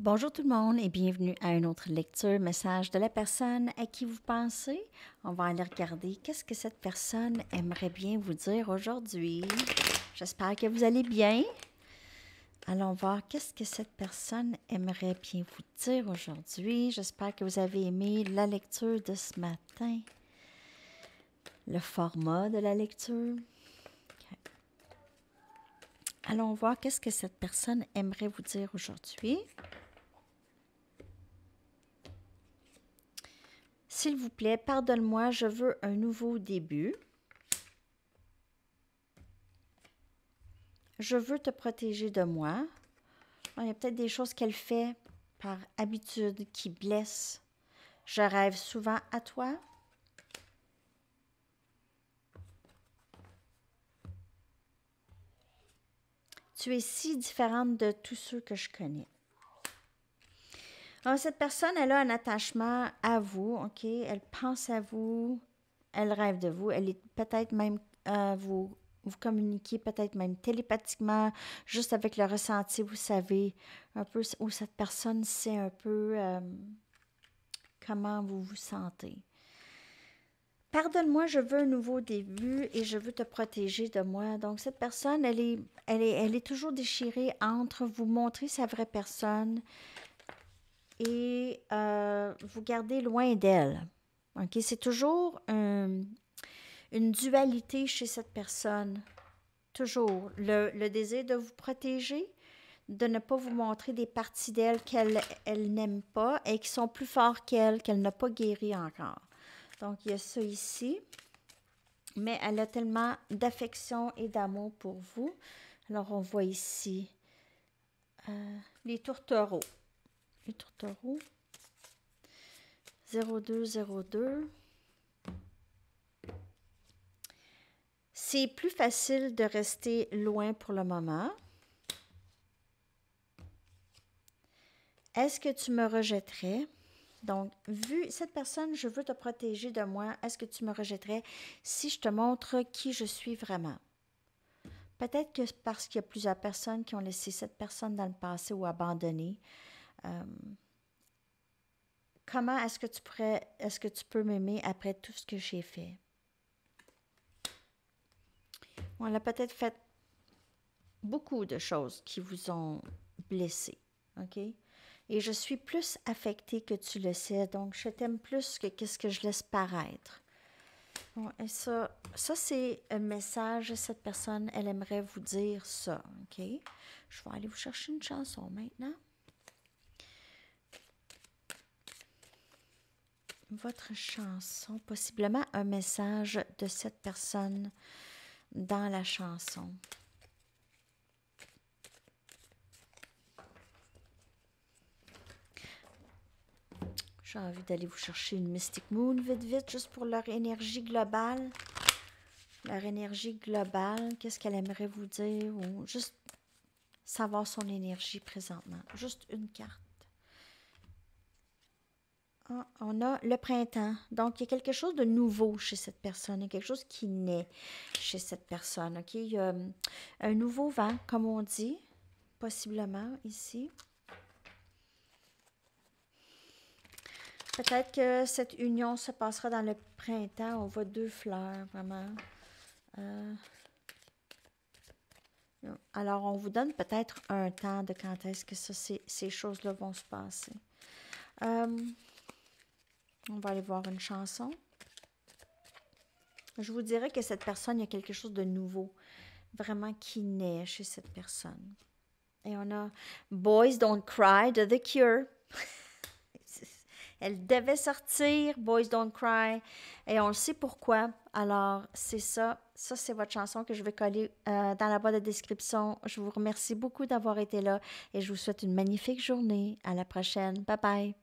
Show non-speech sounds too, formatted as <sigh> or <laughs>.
Bonjour tout le monde et bienvenue à une autre lecture, message de la personne à qui vous pensez. On va aller regarder qu'est-ce que cette personne aimerait bien vous dire aujourd'hui. J'espère que vous allez bien. Allons voir qu'est-ce que cette personne aimerait bien vous dire aujourd'hui. J'espère que vous avez aimé la lecture de ce matin, le format de la lecture. Allons voir qu'est-ce que cette personne aimerait vous dire aujourd'hui. S'il vous plaît, pardonne-moi, je veux un nouveau début. Je veux te protéger de moi. Ah, il y a peut-être des choses qu'elle fait par habitude qui blessent. Je rêve souvent à toi. Tu es si différente de tous ceux que je connais. Ah, cette personne, elle a un attachement à vous, OK? Elle pense à vous, elle rêve de vous, elle est peut-être même euh, vous vous communiquez peut-être même télépathiquement, juste avec le ressenti, vous savez un peu où cette personne sait un peu euh, comment vous vous sentez. Pardonne-moi, je veux un nouveau début et je veux te protéger de moi. Donc, cette personne, elle est, elle est, elle est toujours déchirée entre vous montrer sa vraie personne et euh, vous gardez loin d'elle. Okay? C'est toujours euh, une dualité chez cette personne. Toujours. Le, désir de vous protéger, de ne pas vous montrer des parties d'elle qu'elle elle, n'aime pas et qui sont plus fortes qu'elle, qu'elle n'a pas guéri encore. Donc, il y a ça ici. Mais elle a tellement d'affection et d'amour pour vous. Alors, on voit ici euh, les tourtereaux. 0202. C'est plus facile de rester loin pour le moment. Est-ce que tu me rejetterais? Donc, vu cette personne, je veux te protéger de moi. Est-ce que tu me rejetterais si je te montre qui je suis vraiment? Peut-être que parce qu'il y a plusieurs personnes qui ont laissé cette personne dans le passé ou abandonné, euh, comment est-ce que tu pourrais, est-ce que tu peux m'aimer après tout ce que j'ai fait? On a peut-être fait beaucoup de choses qui vous ont blessé, OK? Et je suis plus affectée que tu le sais, donc je t'aime plus que qu'est-ce que je laisse paraître. Bon, et ça, ça c'est un message. Cette personne, elle aimerait vous dire ça, OK? Je vais aller vous chercher une chanson maintenant. votre chanson, possiblement un message de cette personne dans la chanson. J'ai envie d'aller vous chercher une Mystic Moon vite, vite, juste pour leur énergie globale. Leur énergie globale, qu'est-ce qu'elle aimerait vous dire? Ou juste savoir son énergie présentement. Juste une carte. Ah, on a le printemps. Donc, il y a quelque chose de nouveau chez cette personne. Il y a quelque chose qui naît chez cette personne. Il y a hum, un nouveau vent, comme on dit, possiblement ici. Peut-être que cette union se passera dans le printemps. On voit deux fleurs, vraiment. Euh, Alors, on vous donne peut-être un temps de quand est-ce que ça, ces, choses-là vont se passer. Hum, on va aller voir une chanson. Je vous dirais que cette personne, il y a quelque chose de nouveau, vraiment qui naît chez cette personne. Et on a Boys Don't Cry de The Cure. <laughs> Elle devait sortir, Boys Don't Cry. Et on le sait pourquoi. Alors, c'est ça. Ça, c'est votre chanson que je vais coller euh, dans la boîte de description. Je vous remercie beaucoup d'avoir été là et je vous souhaite une magnifique journée. À la prochaine. Bye bye.